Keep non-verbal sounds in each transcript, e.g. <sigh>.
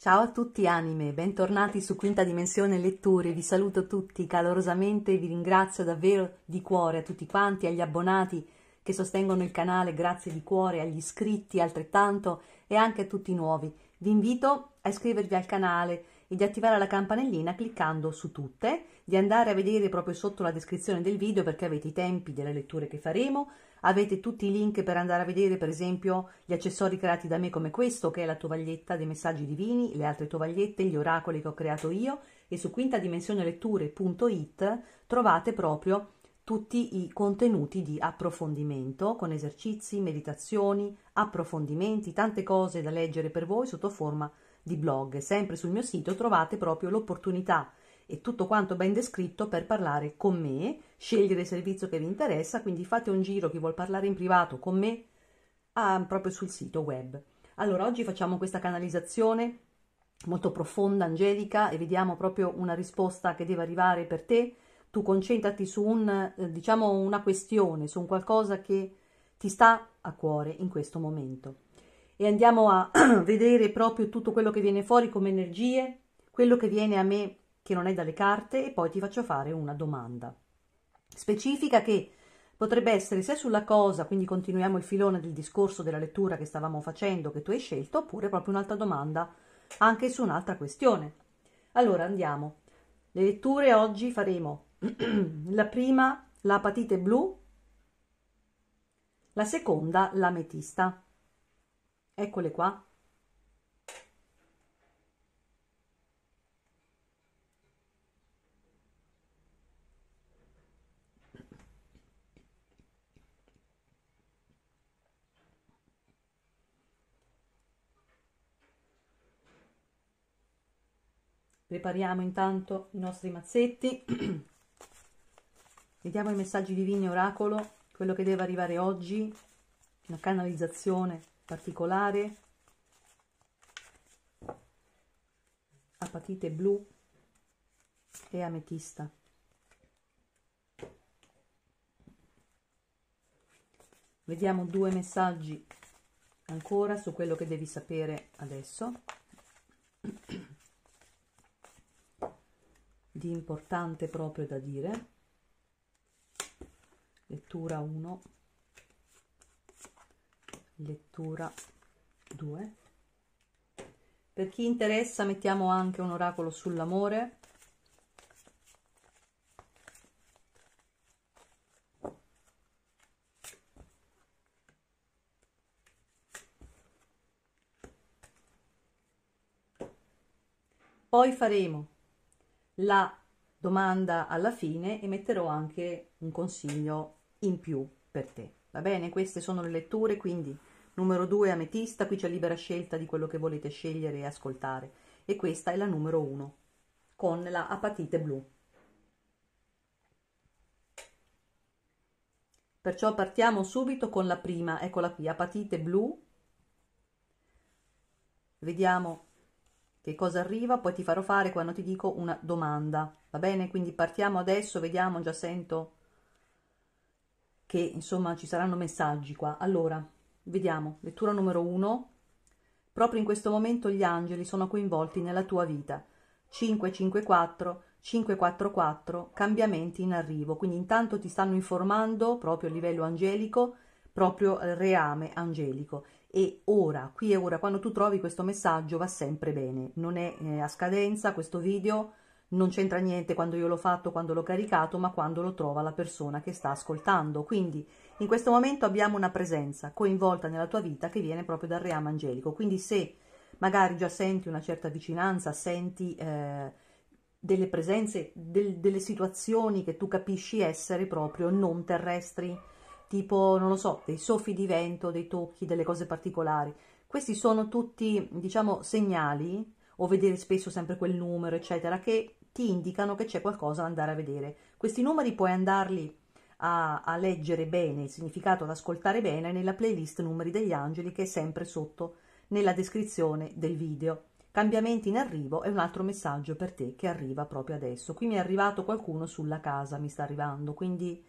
Ciao a tutti anime, bentornati su Quinta Dimensione Letture, vi saluto tutti calorosamente, vi ringrazio davvero di cuore a tutti quanti, agli abbonati che sostengono il canale, grazie di cuore, agli iscritti altrettanto e anche a tutti i nuovi. Vi invito a iscrivervi al canale e di attivare la campanellina cliccando su tutte, di andare a vedere proprio sotto la descrizione del video perché avete i tempi delle letture che faremo, avete tutti i link per andare a vedere per esempio gli accessori creati da me come questo che è la tovaglietta dei messaggi divini, le altre tovagliette, gli oracoli che ho creato io e su quintadimensioneletture.it trovate proprio tutti i contenuti di approfondimento con esercizi, meditazioni, approfondimenti, tante cose da leggere per voi sotto forma di blog. Sempre sul mio sito trovate proprio l'opportunità e tutto quanto ben descritto per parlare con me scegliere il servizio che vi interessa, quindi fate un giro chi vuol parlare in privato con me ah, proprio sul sito web. Allora, oggi facciamo questa canalizzazione molto profonda, angelica, e vediamo proprio una risposta che deve arrivare per te. Tu concentrati su un, eh, diciamo, una questione, su un qualcosa che ti sta a cuore in questo momento. E andiamo a <clears throat> vedere proprio tutto quello che viene fuori come energie, quello che viene a me che non è dalle carte, e poi ti faccio fare una domanda. Specifica che potrebbe essere sia sulla cosa, quindi continuiamo il filone del discorso della lettura che stavamo facendo, che tu hai scelto, oppure proprio un'altra domanda anche su un'altra questione. Allora andiamo. Le letture oggi faremo <clears throat> la prima la apatite blu, la seconda l'ametista. Eccole qua. Prepariamo intanto i nostri mazzetti. <clears throat> Vediamo i messaggi divini oracolo, quello che deve arrivare oggi, una canalizzazione particolare. Apatite blu e ametista. Vediamo due messaggi ancora su quello che devi sapere adesso. <clears throat> di importante proprio da dire lettura 1 lettura 2 per chi interessa mettiamo anche un oracolo sull'amore poi faremo la domanda alla fine e metterò anche un consiglio in più per te. Va bene? Queste sono le letture, quindi numero 2 ametista, qui c'è libera scelta di quello che volete scegliere e ascoltare. E questa è la numero 1 con la apatite blu. Perciò partiamo subito con la prima, eccola qui, apatite blu. Vediamo che cosa arriva, poi ti farò fare quando ti dico una domanda, va bene? Quindi partiamo adesso, vediamo, già sento che insomma ci saranno messaggi qua. Allora, vediamo, lettura numero uno. Proprio in questo momento gli angeli sono coinvolti nella tua vita. 554 544 cambiamenti in arrivo. Quindi intanto ti stanno informando proprio a livello angelico, proprio eh, reame angelico e ora, qui e ora, quando tu trovi questo messaggio va sempre bene, non è eh, a scadenza questo video, non c'entra niente quando io l'ho fatto, quando l'ho caricato, ma quando lo trova la persona che sta ascoltando. Quindi in questo momento abbiamo una presenza coinvolta nella tua vita che viene proprio dal reame angelico, quindi se magari già senti una certa vicinanza, senti eh, delle presenze, del, delle situazioni che tu capisci essere proprio non terrestri, tipo, non lo so, dei soffi di vento, dei tocchi, delle cose particolari. Questi sono tutti, diciamo, segnali, o vedere spesso sempre quel numero, eccetera, che ti indicano che c'è qualcosa da andare a vedere. Questi numeri puoi andarli a, a leggere bene, il significato ad ascoltare bene nella playlist Numeri degli Angeli che è sempre sotto nella descrizione del video. Cambiamenti in arrivo è un altro messaggio per te che arriva proprio adesso. Qui mi è arrivato qualcuno sulla casa, mi sta arrivando, quindi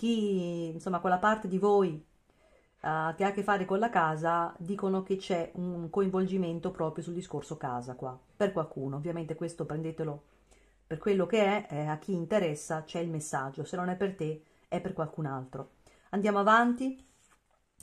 chi, insomma, quella parte di voi uh, che ha a che fare con la casa, dicono che c'è un coinvolgimento proprio sul discorso casa qua, per qualcuno. Ovviamente questo prendetelo per quello che è, eh, a chi interessa c'è il messaggio, se non è per te è per qualcun altro. Andiamo avanti,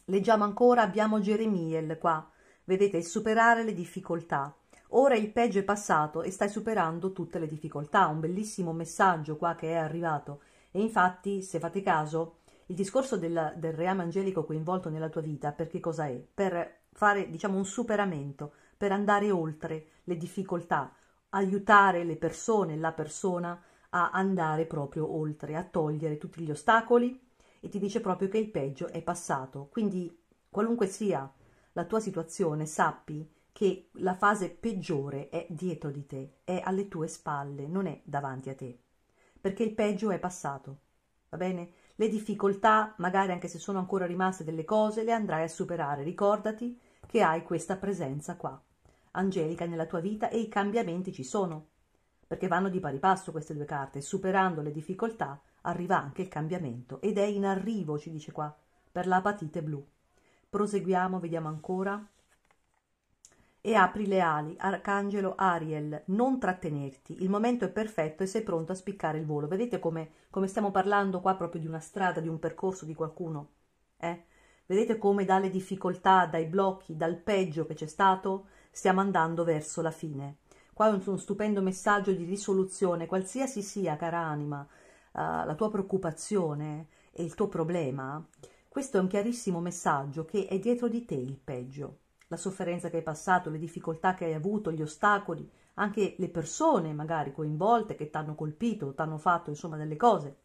leggiamo ancora, abbiamo Jeremiel qua, vedete, il superare le difficoltà. Ora il peggio è passato e stai superando tutte le difficoltà, un bellissimo messaggio qua che è arrivato e infatti, se fate caso, il discorso del, del reame angelico coinvolto nella tua vita, per che cosa è? Per fare, diciamo, un superamento, per andare oltre le difficoltà, aiutare le persone, la persona a andare proprio oltre, a togliere tutti gli ostacoli e ti dice proprio che il peggio è passato. Quindi, qualunque sia la tua situazione, sappi che la fase peggiore è dietro di te, è alle tue spalle, non è davanti a te perché il peggio è passato. Va bene? Le difficoltà, magari anche se sono ancora rimaste delle cose, le andrai a superare. Ricordati che hai questa presenza qua, angelica nella tua vita e i cambiamenti ci sono, perché vanno di pari passo queste due carte. Superando le difficoltà arriva anche il cambiamento ed è in arrivo, ci dice qua, per l'apatite blu. Proseguiamo, vediamo ancora e apri le ali, arcangelo Ariel, non trattenerti, il momento è perfetto e sei pronto a spiccare il volo. Vedete come, come stiamo parlando qua proprio di una strada, di un percorso, di qualcuno? Eh? Vedete come dalle difficoltà, dai blocchi, dal peggio che c'è stato, stiamo andando verso la fine. Qua è un, stupendo messaggio di risoluzione, qualsiasi sia, cara anima, uh, la tua preoccupazione e il tuo problema, questo è un chiarissimo messaggio che è dietro di te il peggio la sofferenza che hai passato, le difficoltà che hai avuto, gli ostacoli, anche le persone magari coinvolte che ti hanno colpito, ti hanno fatto insomma delle cose.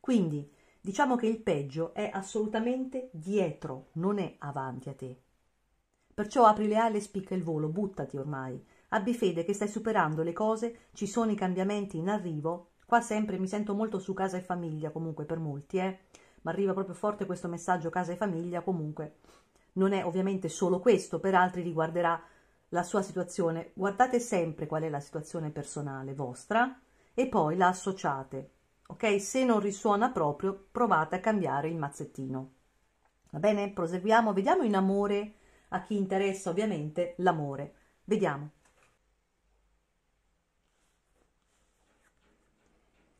Quindi diciamo che il peggio è assolutamente dietro, non è avanti a te. Perciò apri le ali e spicca il volo, buttati ormai. Abbi fede che stai superando le cose, ci sono i cambiamenti in arrivo. Qua sempre mi sento molto su casa e famiglia, comunque per molti, eh. Ma arriva proprio forte questo messaggio casa e famiglia, comunque non è ovviamente solo questo, per altri riguarderà la sua situazione. Guardate sempre qual è la situazione personale vostra e poi la associate. Ok? Se non risuona proprio, provate a cambiare il mazzettino. Va bene? Proseguiamo, vediamo in amore a chi interessa ovviamente l'amore. Vediamo.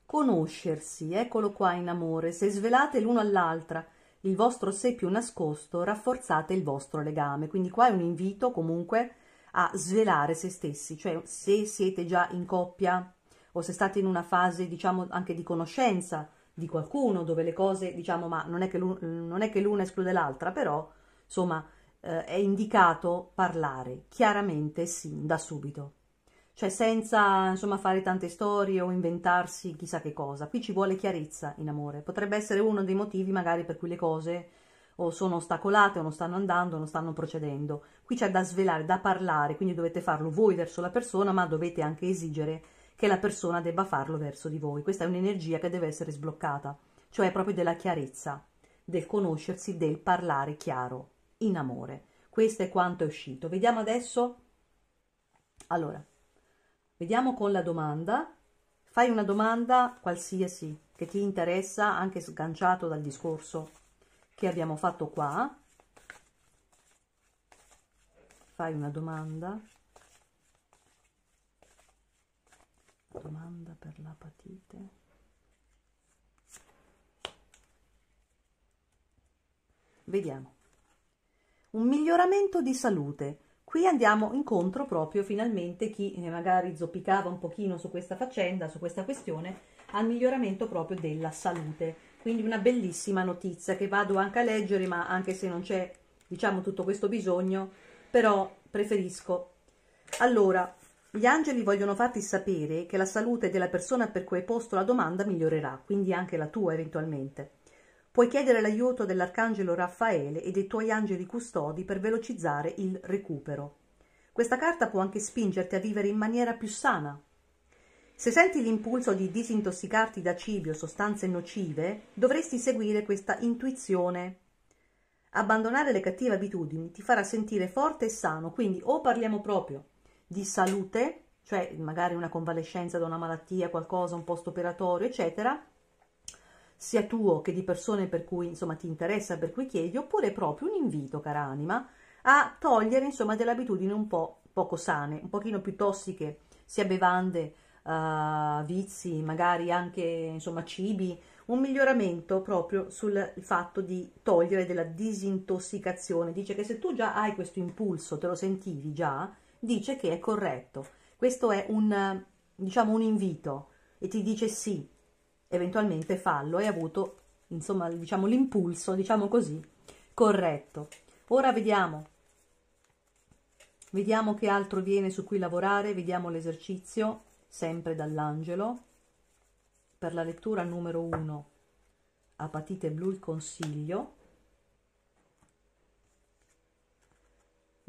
Conoscersi, eccolo qua in amore, se svelate l'uno all'altra il vostro sé più nascosto, rafforzate il vostro legame. Quindi qua è un invito comunque a svelare se stessi, cioè se siete già in coppia o se state in una fase diciamo anche di conoscenza di qualcuno dove le cose diciamo ma non è che, l'una esclude l'altra, però insomma eh, è indicato parlare chiaramente sin da subito cioè senza insomma fare tante storie o inventarsi chissà che cosa. Qui ci vuole chiarezza in amore, potrebbe essere uno dei motivi magari per cui le cose o sono ostacolate o non stanno andando o non stanno procedendo. Qui c'è da svelare, da parlare, quindi dovete farlo voi verso la persona, ma dovete anche esigere che la persona debba farlo verso di voi. Questa è un'energia che deve essere sbloccata, cioè proprio della chiarezza, del conoscersi, del parlare chiaro, in amore. Questo è quanto è uscito. Vediamo adesso... Allora, Vediamo con la domanda. Fai una domanda qualsiasi che ti interessa, anche sganciato dal discorso che abbiamo fatto qua. Fai una domanda. Domanda per l'apatite. Vediamo. Un miglioramento di salute Qui andiamo incontro proprio finalmente chi eh, magari zoppicava un pochino su questa faccenda, su questa questione, al miglioramento proprio della salute. Quindi una bellissima notizia che vado anche a leggere, ma anche se non c'è diciamo tutto questo bisogno, però preferisco. Allora, gli angeli vogliono farti sapere che la salute della persona per cui hai posto la domanda migliorerà, quindi anche la tua eventualmente. Puoi chiedere l'aiuto dell'Arcangelo Raffaele e dei tuoi angeli custodi per velocizzare il recupero. Questa carta può anche spingerti a vivere in maniera più sana. Se senti l'impulso di disintossicarti da cibi o sostanze nocive, dovresti seguire questa intuizione. Abbandonare le cattive abitudini ti farà sentire forte e sano, quindi o parliamo proprio di salute, cioè magari una convalescenza da una malattia, qualcosa, un post operatorio, eccetera, sia tuo che di persone per cui insomma ti interessa, per cui chiedi, oppure proprio un invito, cara anima, a togliere insomma delle abitudini un po' poco sane, un pochino più tossiche, sia bevande, uh, vizi, magari anche insomma cibi, un miglioramento proprio sul fatto di togliere della disintossicazione. Dice che se tu già hai questo impulso, te lo sentivi già, dice che è corretto. Questo è un, diciamo, un invito e ti dice sì, eventualmente fallo e avuto, insomma, diciamo l'impulso, diciamo così, corretto. Ora vediamo, vediamo che altro viene su cui lavorare, vediamo l'esercizio, sempre dall'angelo, per la lettura numero 1, Apatite Blu il consiglio,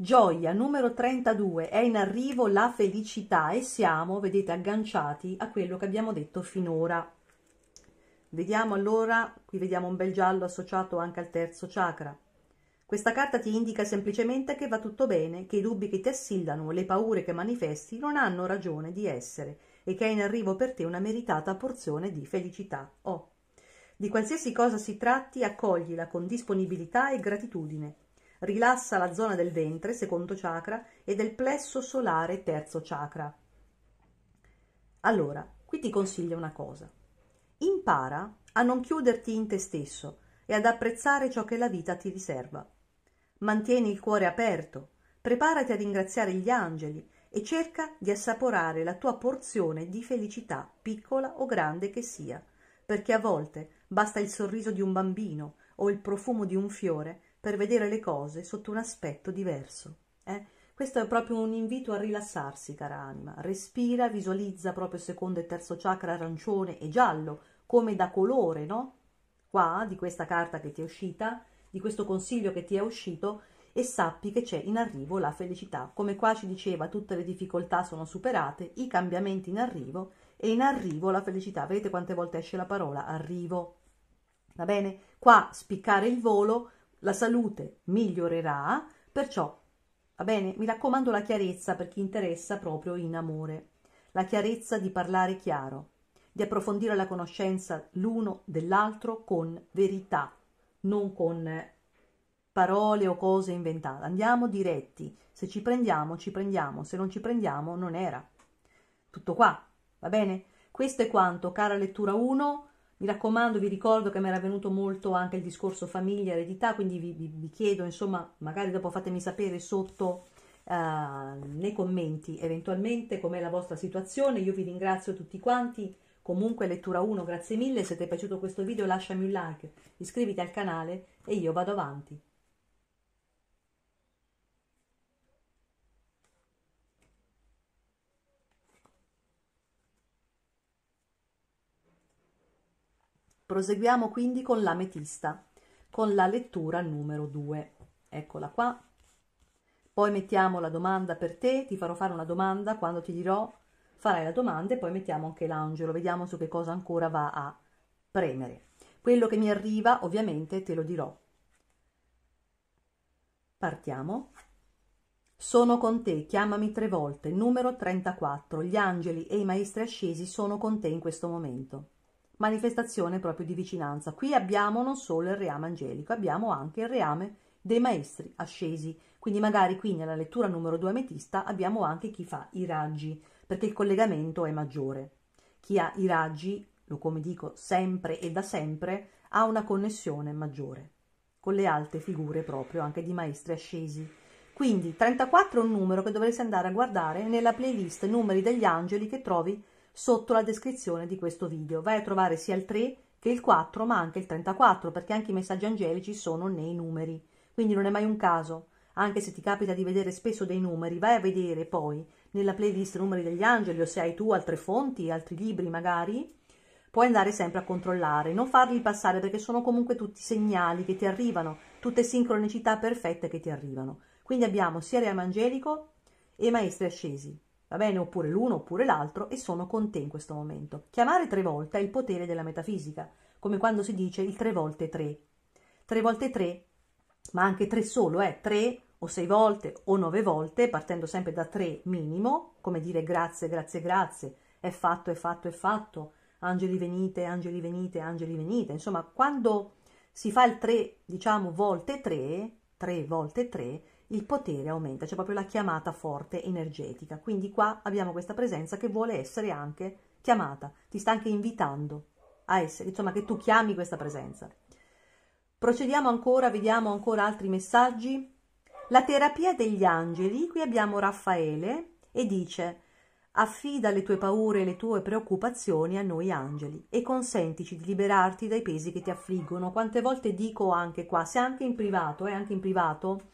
Gioia numero 32, è in arrivo la felicità e siamo, vedete, agganciati a quello che abbiamo detto finora. Vediamo allora, qui vediamo un bel giallo associato anche al terzo chakra. Questa carta ti indica semplicemente che va tutto bene, che i dubbi che ti assillano, le paure che manifesti non hanno ragione di essere e che è in arrivo per te una meritata porzione di felicità. Oh. Di qualsiasi cosa si tratti, accoglila con disponibilità e gratitudine. Rilassa la zona del ventre, secondo chakra, e del plesso solare, terzo chakra. Allora, qui ti consiglio una cosa impara a non chiuderti in te stesso e ad apprezzare ciò che la vita ti riserva. Mantieni il cuore aperto, preparati a ringraziare gli angeli e cerca di assaporare la tua porzione di felicità, piccola o grande che sia, perché a volte basta il sorriso di un bambino o il profumo di un fiore per vedere le cose sotto un aspetto diverso. Eh? Questo è proprio un invito a rilassarsi, cara anima. Respira, visualizza proprio il secondo e terzo chakra arancione e giallo, come da colore, no? Qua, di questa carta che ti è uscita, di questo consiglio che ti è uscito, e sappi che c'è in arrivo la felicità. Come qua ci diceva, tutte le difficoltà sono superate, i cambiamenti in arrivo e in arrivo la felicità. Vedete quante volte esce la parola arrivo. Va bene? Qua spiccare il volo, la salute migliorerà, perciò, va bene? Mi raccomando la chiarezza per chi interessa proprio in amore. La chiarezza di parlare chiaro di approfondire la conoscenza l'uno dell'altro con verità, non con parole o cose inventate. Andiamo diretti. Se ci prendiamo, ci prendiamo. Se non ci prendiamo, non era. Tutto qua, va bene? Questo è quanto, cara lettura 1. Mi raccomando, vi ricordo che mi era venuto molto anche il discorso famiglia, eredità, quindi vi, vi, vi chiedo, insomma, magari dopo fatemi sapere sotto uh, nei commenti eventualmente com'è la vostra situazione. Io vi ringrazio tutti quanti Comunque lettura 1, grazie mille, se ti è piaciuto questo video lasciami un like, iscriviti al canale e io vado avanti. Proseguiamo quindi con l'ametista, con la lettura numero 2. Eccola qua. Poi mettiamo la domanda per te, ti farò fare una domanda quando ti dirò farai la domanda e poi mettiamo anche l'angelo, vediamo su che cosa ancora va a premere. Quello che mi arriva ovviamente te lo dirò. Partiamo. Sono con te, chiamami tre volte, numero 34. Gli angeli e i maestri ascesi sono con te in questo momento. Manifestazione proprio di vicinanza. Qui abbiamo non solo il reame angelico, abbiamo anche il reame dei maestri ascesi. Quindi magari qui nella lettura numero 2 ametista abbiamo anche chi fa i raggi perché il collegamento è maggiore. Chi ha i raggi, lo come dico sempre e da sempre, ha una connessione maggiore con le alte figure proprio anche di maestri ascesi. Quindi 34 è un numero che dovresti andare a guardare nella playlist Numeri degli angeli che trovi sotto la descrizione di questo video. Vai a trovare sia il 3 che il 4, ma anche il 34, perché anche i messaggi angelici sono nei numeri. Quindi non è mai un caso, anche se ti capita di vedere spesso dei numeri, vai a vedere poi nella playlist Numeri degli Angeli o se hai tu altre fonti, altri libri magari, puoi andare sempre a controllare, non farli passare perché sono comunque tutti segnali che ti arrivano, tutte sincronicità perfette che ti arrivano. Quindi abbiamo sia Reame Angelico e Maestri Ascesi, va bene? Oppure l'uno oppure l'altro e sono con te in questo momento. Chiamare tre volte è il potere della metafisica, come quando si dice il tre volte tre. Tre volte tre, ma anche tre solo, eh? Tre o sei volte o nove volte, partendo sempre da tre minimo, come dire grazie, grazie, grazie, è fatto, è fatto, è fatto, angeli venite, angeli venite, angeli venite. Insomma, quando si fa il tre, diciamo, volte tre, tre volte tre, il potere aumenta, c'è proprio la chiamata forte energetica. Quindi qua abbiamo questa presenza che vuole essere anche chiamata, ti sta anche invitando a essere, insomma, che tu chiami questa presenza. Procediamo ancora, vediamo ancora altri messaggi. La terapia degli angeli, qui abbiamo Raffaele e dice affida le tue paure e le tue preoccupazioni a noi angeli e consentici di liberarti dai pesi che ti affliggono. Quante volte dico anche qua, se anche in privato, eh, anche in privato,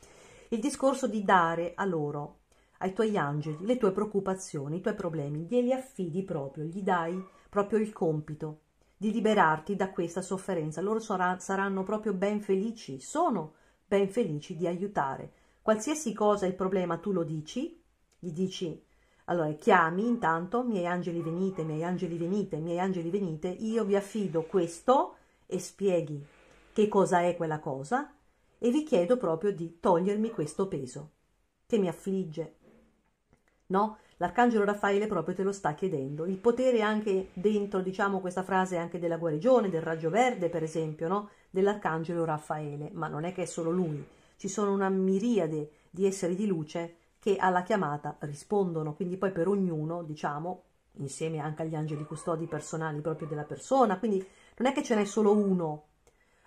il discorso di dare a loro, ai tuoi angeli, le tue preoccupazioni, i tuoi problemi, glieli affidi proprio, gli dai proprio il compito di liberarti da questa sofferenza. Loro sarà, saranno proprio ben felici, sono ben felici di aiutare Qualsiasi cosa il problema tu lo dici, gli dici, allora chiami intanto, miei angeli venite, miei angeli venite, miei angeli venite, io vi affido questo e spieghi che cosa è quella cosa e vi chiedo proprio di togliermi questo peso che mi affligge. No? L'arcangelo Raffaele proprio te lo sta chiedendo. Il potere anche dentro, diciamo, questa frase anche della guarigione, del raggio verde, per esempio, no? Dell'arcangelo Raffaele, ma non è che è solo lui ci sono una miriade di esseri di luce che alla chiamata rispondono, quindi poi per ognuno, diciamo, insieme anche agli angeli custodi personali proprio della persona, quindi non è che ce n'è solo uno.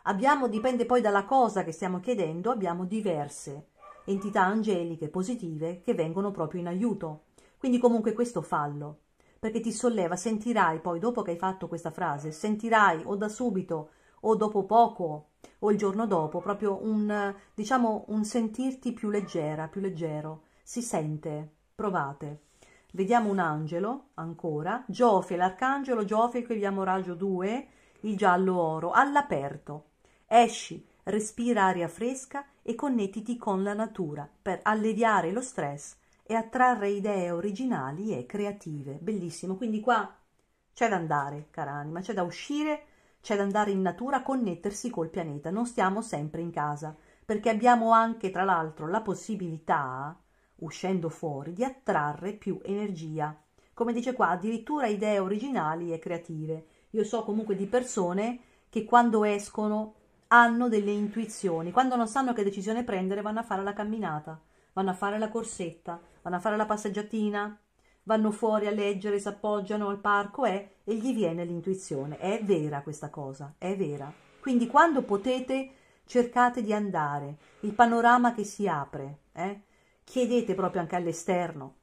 Abbiamo, dipende poi dalla cosa che stiamo chiedendo, abbiamo diverse entità angeliche positive che vengono proprio in aiuto. Quindi comunque questo fallo, perché ti solleva, sentirai poi dopo che hai fatto questa frase, sentirai o da subito o dopo poco o il giorno dopo, proprio un, diciamo, un sentirti più leggera, più leggero. Si sente, provate. Vediamo un angelo ancora, Giofe, l'arcangelo Giofe, qui abbiamo raggio 2, il giallo oro, all'aperto. Esci, respira aria fresca e connettiti con la natura per alleviare lo stress e attrarre idee originali e creative. Bellissimo, quindi qua c'è da andare, cara anima, c'è da uscire c'è da andare in natura a connettersi col pianeta, non stiamo sempre in casa, perché abbiamo anche, tra l'altro, la possibilità, uscendo fuori, di attrarre più energia. Come dice qua, addirittura idee originali e creative. Io so comunque di persone che quando escono hanno delle intuizioni, quando non sanno che decisione prendere vanno a fare la camminata, vanno a fare la corsetta, vanno a fare la passeggiatina, vanno fuori a leggere, si appoggiano al parco eh, e gli viene l'intuizione. È vera questa cosa, è vera. Quindi quando potete cercate di andare, il panorama che si apre, eh, chiedete proprio anche all'esterno,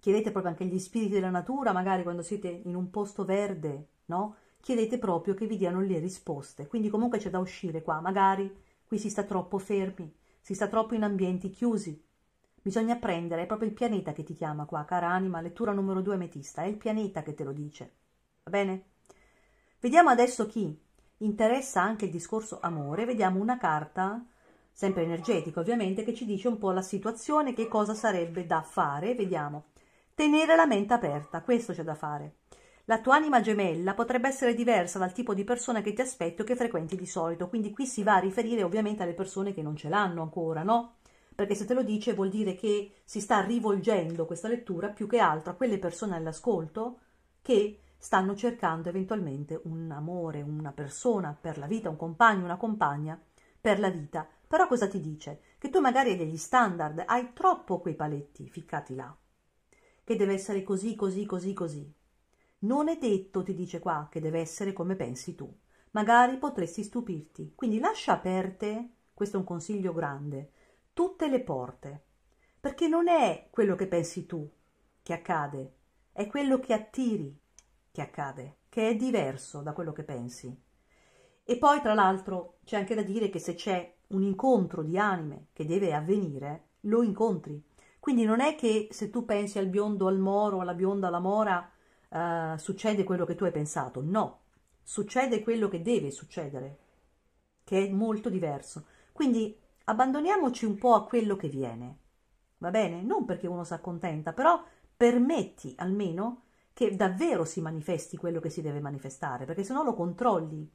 chiedete proprio anche agli spiriti della natura, magari quando siete in un posto verde, no? Chiedete proprio che vi diano le risposte. Quindi comunque c'è da uscire qua, magari qui si sta troppo fermi, si sta troppo in ambienti chiusi, Bisogna prendere, è proprio il pianeta che ti chiama qua, cara anima, lettura numero due metista, è il pianeta che te lo dice. Va bene? Vediamo adesso chi interessa anche il discorso amore, vediamo una carta, sempre energetica ovviamente, che ci dice un po' la situazione, che cosa sarebbe da fare, vediamo. Tenere la mente aperta, questo c'è da fare. La tua anima gemella potrebbe essere diversa dal tipo di persona che ti aspetto o che frequenti di solito, quindi qui si va a riferire ovviamente alle persone che non ce l'hanno ancora, no? perché se te lo dice vuol dire che si sta rivolgendo questa lettura più che altro a quelle persone all'ascolto che stanno cercando eventualmente un amore, una persona per la vita, un compagno, una compagna per la vita. Però cosa ti dice? Che tu magari hai degli standard, hai troppo quei paletti ficcati là, che deve essere così, così, così, così. Non è detto, ti dice qua, che deve essere come pensi tu. Magari potresti stupirti. Quindi lascia aperte, questo è un consiglio grande, tutte le porte, perché non è quello che pensi tu che accade, è quello che attiri che accade, che è diverso da quello che pensi. E poi, tra l'altro, c'è anche da dire che se c'è un incontro di anime che deve avvenire, lo incontri. Quindi non è che se tu pensi al biondo al moro, alla bionda alla mora, eh, succede quello che tu hai pensato. No, succede quello che deve succedere, che è molto diverso. Quindi abbandoniamoci un po' a quello che viene. Va bene? Non perché uno si accontenta, però permetti almeno che davvero si manifesti quello che si deve manifestare, perché se no lo controlli.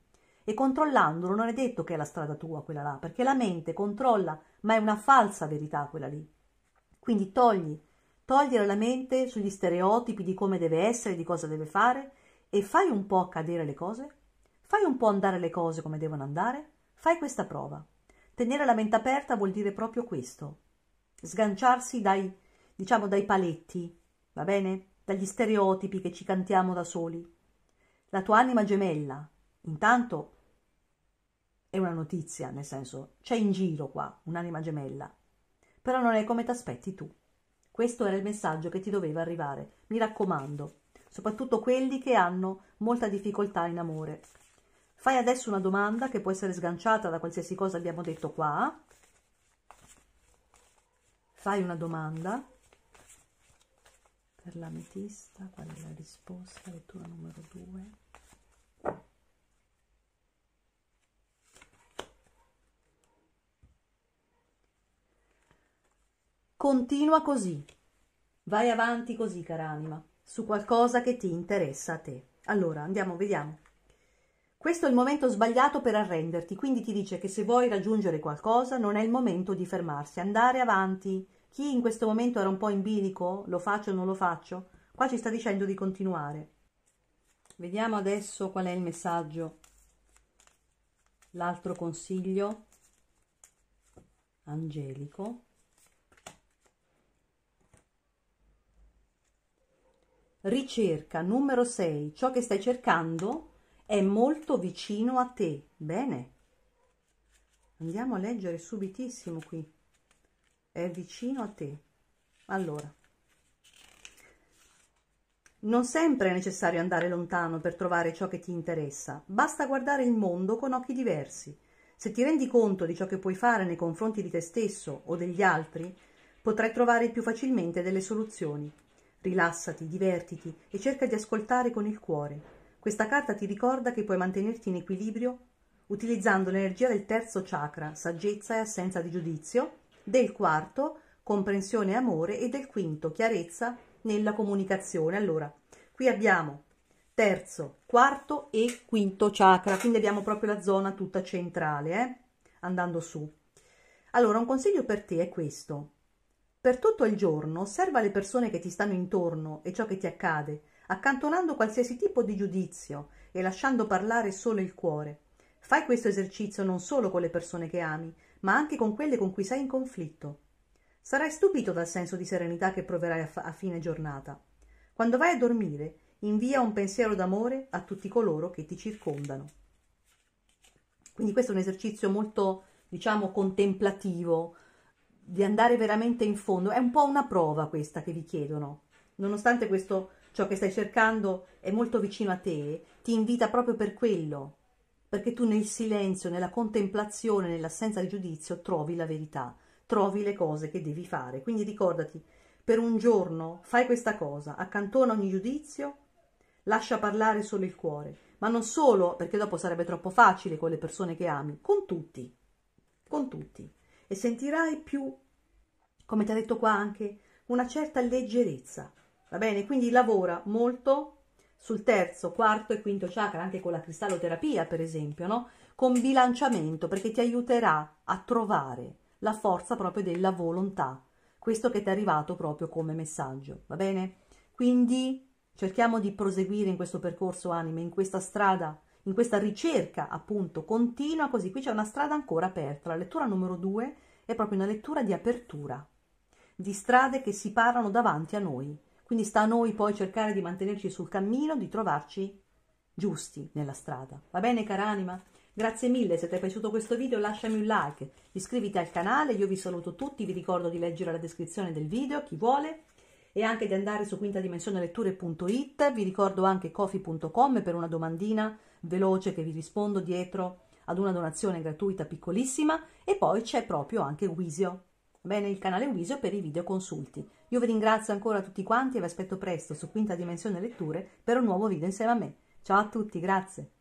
E controllandolo non è detto che è la strada tua quella là, perché la mente controlla, ma è una falsa verità quella lì. Quindi togli, togliere la mente sugli stereotipi di come deve essere, di cosa deve fare, e fai un po' accadere le cose, fai un po' andare le cose come devono andare, fai questa prova. Tenere la mente aperta vuol dire proprio questo, sganciarsi dai, diciamo, dai paletti, va bene? Dagli stereotipi che ci cantiamo da soli. La tua anima gemella, intanto è una notizia, nel senso c'è in giro qua un'anima gemella, però non è come ti aspetti tu. Questo era il messaggio che ti doveva arrivare, mi raccomando, soprattutto quelli che hanno molta difficoltà in amore. Fai adesso una domanda che può essere sganciata da qualsiasi cosa abbiamo detto qua. Fai una domanda per l'ametista, qual è la risposta? Lettura numero 2. Continua così, vai avanti così cara anima, su qualcosa che ti interessa a te. Allora, andiamo, vediamo. Questo è il momento sbagliato per arrenderti, quindi ti dice che se vuoi raggiungere qualcosa non è il momento di fermarsi, andare avanti. Chi in questo momento era un po' in bilico, lo faccio o non lo faccio, qua ci sta dicendo di continuare. Vediamo adesso qual è il messaggio, l'altro consiglio angelico. Ricerca numero 6, ciò che stai cercando è molto vicino a te. Bene. Andiamo a leggere subitissimo qui. È vicino a te. Allora. Non sempre è necessario andare lontano per trovare ciò che ti interessa. Basta guardare il mondo con occhi diversi. Se ti rendi conto di ciò che puoi fare nei confronti di te stesso o degli altri, potrai trovare più facilmente delle soluzioni. Rilassati, divertiti e cerca di ascoltare con il cuore. Questa carta ti ricorda che puoi mantenerti in equilibrio utilizzando l'energia del terzo chakra, saggezza e assenza di giudizio, del quarto, comprensione e amore, e del quinto, chiarezza nella comunicazione. Allora, qui abbiamo terzo, quarto e quinto chakra, quindi abbiamo proprio la zona tutta centrale, eh? andando su. Allora, un consiglio per te è questo. Per tutto il giorno osserva le persone che ti stanno intorno e ciò che ti accade, accantonando qualsiasi tipo di giudizio e lasciando parlare solo il cuore. Fai questo esercizio non solo con le persone che ami, ma anche con quelle con cui sei in conflitto. Sarai stupito dal senso di serenità che proverai a, fa- a fine giornata. Quando vai a dormire, invia un pensiero d'amore a tutti coloro che ti circondano. Quindi questo è un esercizio molto, diciamo, contemplativo, di andare veramente in fondo. È un po' una prova questa che vi chiedono. Nonostante questo ciò che stai cercando è molto vicino a te, ti invita proprio per quello, perché tu nel silenzio, nella contemplazione, nell'assenza di giudizio trovi la verità, trovi le cose che devi fare. Quindi ricordati, per un giorno fai questa cosa, accantona ogni giudizio, lascia parlare solo il cuore, ma non solo, perché dopo sarebbe troppo facile con le persone che ami, con tutti, con tutti. E sentirai più, come ti ha detto qua anche, una certa leggerezza, va bene? Quindi lavora molto sul terzo, quarto e quinto chakra, anche con la cristalloterapia per esempio, no? Con bilanciamento, perché ti aiuterà a trovare la forza proprio della volontà, questo che ti è arrivato proprio come messaggio, va bene? Quindi cerchiamo di proseguire in questo percorso anime, in questa strada, in questa ricerca appunto continua, così qui c'è una strada ancora aperta. La lettura numero due è proprio una lettura di apertura, di strade che si parlano davanti a noi, quindi sta a noi poi cercare di mantenerci sul cammino, di trovarci giusti nella strada. Va bene cara anima? Grazie mille, se ti è piaciuto questo video lasciami un like, iscriviti al canale, io vi saluto tutti, vi ricordo di leggere la descrizione del video, chi vuole, e anche di andare su quintadimensioneletture.it, vi ricordo anche cofi.com per una domandina veloce che vi rispondo dietro ad una donazione gratuita piccolissima, e poi c'è proprio anche Wisio bene il canale Wiso per i video consulti. Io vi ringrazio ancora tutti quanti e vi aspetto presto su Quinta Dimensione Letture per un nuovo video insieme a me. Ciao a tutti, grazie!